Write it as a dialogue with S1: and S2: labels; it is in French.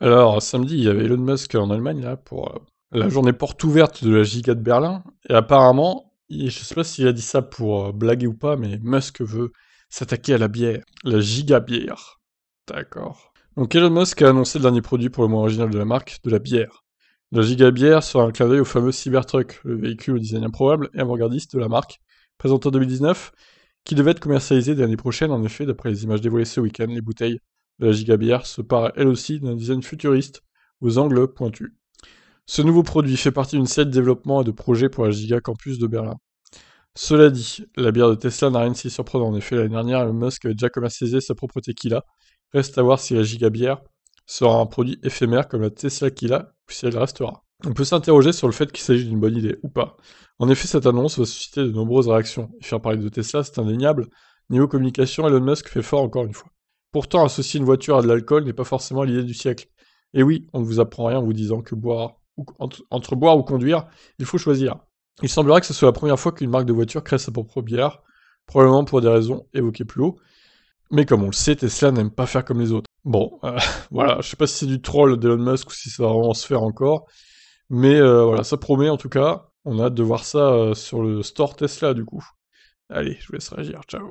S1: Alors, samedi, il y avait Elon Musk en Allemagne là, pour euh, la journée porte ouverte de la Giga de Berlin. Et apparemment, je je sais pas s'il a dit ça pour euh, blaguer ou pas, mais Musk veut s'attaquer à la bière. La Giga bière. D'accord. Donc, Elon Musk a annoncé le dernier produit pour le mois original de la marque, de la bière. La Giga bière sera un au fameux Cybertruck, le véhicule au design improbable et avant-gardiste de la marque, présenté en 2019, qui devait être commercialisé l'année prochaine. En effet, d'après les images dévoilées ce week-end, les bouteilles la giga-bière se pare elle aussi d'un design futuriste aux angles pointus. Ce nouveau produit fait partie d'une série de développements et de projets pour la Giga Campus de Berlin. Cela dit, la bière de Tesla n'a rien de si surprenant. En effet, l'année dernière, Elon Musk avait déjà commercialisé sa propre tequila. Reste à voir si la giga-bière sera un produit éphémère comme la Tesla Kila ou si elle restera. On peut s'interroger sur le fait qu'il s'agit d'une bonne idée ou pas. En effet, cette annonce va susciter de nombreuses réactions. Et faire parler de Tesla, c'est indéniable. Niveau communication, Elon Musk fait fort encore une fois. Pourtant, associer une voiture à de l'alcool n'est pas forcément l'idée du siècle. Et oui, on ne vous apprend rien en vous disant que boire ou, entre, boire ou conduire, il faut choisir. Il semblerait que ce soit la première fois qu'une marque de voiture crée sa propre bière, probablement pour des raisons évoquées plus haut. Mais comme on le sait, Tesla n'aime pas faire comme les autres. Bon, euh, voilà, je sais pas si c'est du troll d'Elon Musk ou si ça va vraiment se faire encore. Mais euh, voilà, ça promet en tout cas. On a hâte de voir ça euh, sur le store Tesla du coup. Allez, je vous laisse réagir. Ciao.